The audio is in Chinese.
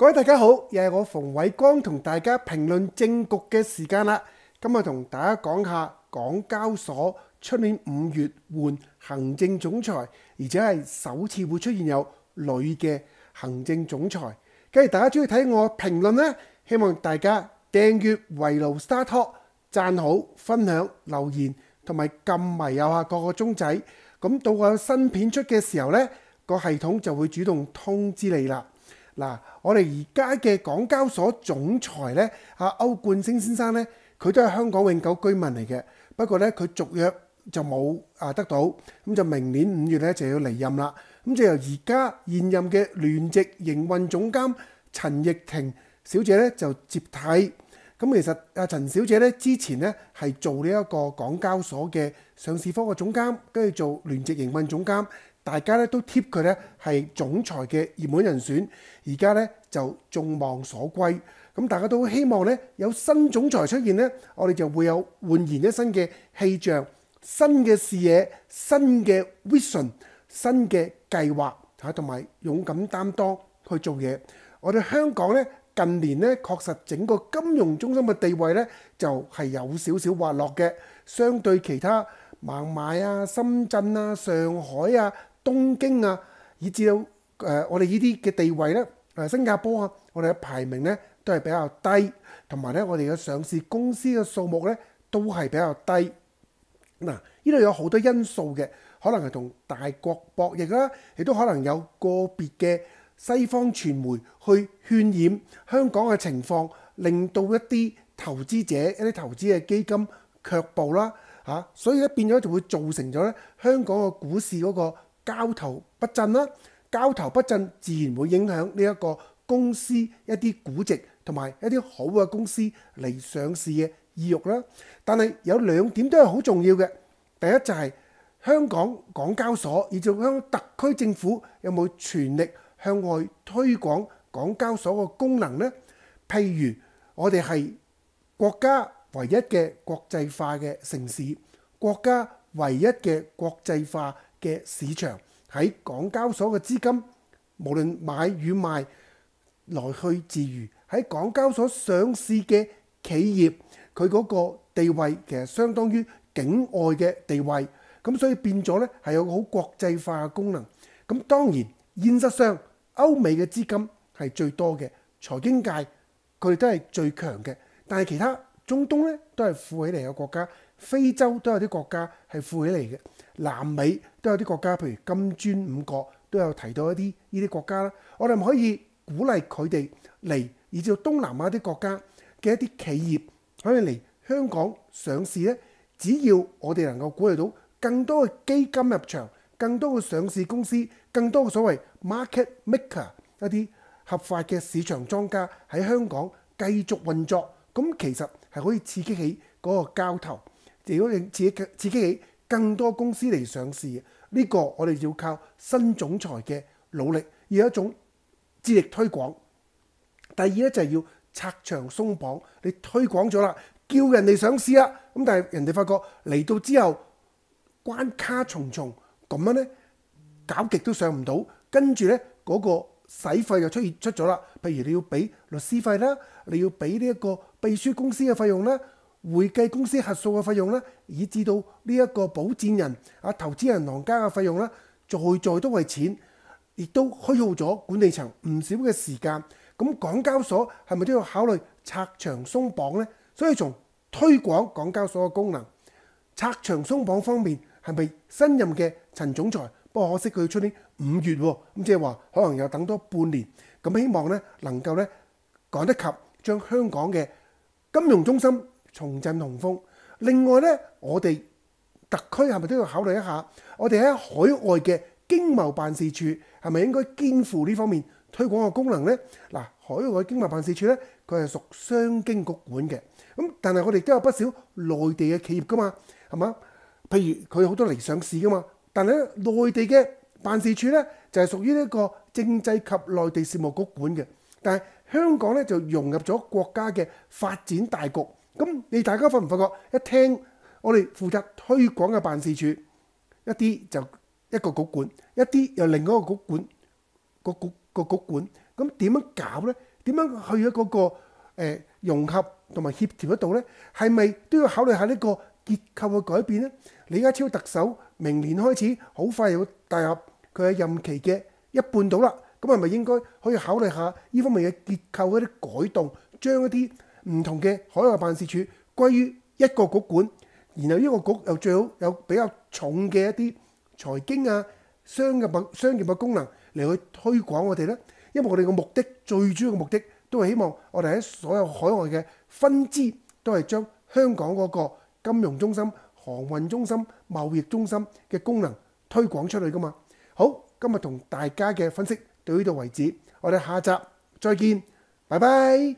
各位大家好，又系我冯伟光同大家评论政局嘅时间啦。今日同大家讲下港交所出年五月换行政总裁，而且系首次会出现有女嘅行政总裁。假如大家中意睇我评论咧，希望大家订阅维奴沙托，赞好、分享、留言同埋揿埋右下各个钟仔。咁到我新片出嘅时候咧，个系统就会主动通知你啦。嗱，我哋而家嘅港交所总裁咧，阿歐冠星先生咧，佢都係香港永久居民嚟嘅。不過咧，佢续約就冇啊得到，咁就明年五月咧就要離任啦。咁就由而家現任嘅聯席營運總監陳奕婷小姐咧就接替。咁其實阿陳小姐咧之前咧係做呢一個港交所嘅上市科嘅總監，跟住做聯席營運總監。大家咧都貼佢咧係總裁嘅熱門人選，而家咧就眾望所歸。咁大家都希望咧有新總裁出現咧，我哋就會有焕然一新嘅氣象、新嘅視野、新嘅 vision、新嘅計劃嚇，同埋勇敢擔當去做嘢。我哋香港咧近年咧確實整個金融中心嘅地位咧就係有少少滑落嘅，相對其他孟買啊、深圳啊、上海啊。東京啊，以至到誒我哋呢啲嘅地位咧，誒新加坡啊，我哋嘅排名咧都係比較低，同埋咧我哋嘅上市公司嘅數目咧都係比較低。嗱，呢度有好多因素嘅，可能係同大國博弈啦，亦都可能有個別嘅西方傳媒去渲染香港嘅情況，令到一啲投資者、一啲投資嘅基金卻步啦嚇，所以咧變咗就會造成咗咧香港嘅股市嗰個。交投不振啦，交投不振自然會影響呢一個公司一啲估值同埋一啲好嘅公司嚟上市嘅意欲啦。但係有兩點都係好重要嘅，第一就係香港港交所而香港特區政府有冇全力向外推廣港交所嘅功能咧？譬如我哋係國家唯一嘅國際化嘅城市，國家唯一嘅國際化。嘅市場喺港交所嘅資金，無論買與賣，來去自如。喺港交所上市嘅企業，佢嗰個地位其實相當於境外嘅地位，咁所以變咗咧係有個好國際化嘅功能。咁當然現實上，歐美嘅資金係最多嘅，財經界佢哋都係最強嘅。但係其他中東咧都係富起嚟嘅國家。非洲都有啲國家係富起嚟嘅，南美都有啲國家，譬如金磚五國都有提到一啲呢啲國家啦。我哋可以鼓勵佢哋嚟，而至到東南亞啲國家嘅一啲企業可以嚟香港上市咧。只要我哋能夠鼓勵到更多嘅基金入場，更多嘅上市公司，更多嘅所謂 market maker 一啲合法嘅市場莊家喺香港繼續運作，咁其實係可以刺激起嗰個交投。如果自己刺激起更多公司嚟上市，呢個我哋要靠新總裁嘅努力，要一種致力推廣。第二咧就係要拆牆松綁，你推廣咗啦，叫人哋上市啦，咁但係人哋發覺嚟到之後關卡重重，咁樣咧搞極都上唔到，跟住咧嗰個使費就出現出咗啦，譬如你要俾律師費啦，你要俾呢一個秘書公司嘅費用啦。會計公司核數嘅費用咧，以至到呢一個保展人啊、投資人行家嘅費用咧，在在都係錢，亦都虛耗咗管理層唔少嘅時間。咁港交所係咪都要考慮拆牆鬆綁呢？所以從推廣港交所嘅功能、拆牆鬆綁方面，係咪新任嘅陳總裁？不過可惜佢出年五月喎，咁即係話可能又等多半年。咁希望咧能夠咧趕得及將香港嘅金融中心。重振雄風。另外咧，我哋特區係咪都要考慮一下？我哋喺海外嘅經貿辦事處係咪應該肩負呢方面推廣嘅功能咧？嗱，海外經貿辦事處咧，佢係屬商經局管嘅。咁但係我哋都有不少內地嘅企業㗎嘛，係嘛？譬如佢好多嚟上市㗎嘛。但係咧，內地嘅辦事處咧就係屬於呢一個政制及內地事務局管嘅。但係香港咧就融入咗國家嘅發展大局。咁你大家發唔發覺？一聽我哋負責推廣嘅辦事處，一啲就一個局管，一啲又另一個局管，個局個局管，咁點樣搞咧？點樣去咗嗰個融合同埋協調得到咧？係咪都要考慮下呢個結構嘅改變咧？李家超特首明年開始好快又踏入佢嘅任期嘅一半度啦，咁係咪應該可以考慮下呢方面嘅結構一啲改動，將一啲？唔同嘅海外辦事處歸於一個局管，然後呢個局又最好有比較重嘅一啲財經啊、商嘅商業嘅功能嚟去推廣我哋咧。因為我哋嘅目的最主要嘅目的都係希望我哋喺所有海外嘅分支都係將香港嗰個金融中心、航運中心、貿易中心嘅功能推廣出去噶嘛。好，今日同大家嘅分析到呢度為止，我哋下集再見，拜拜。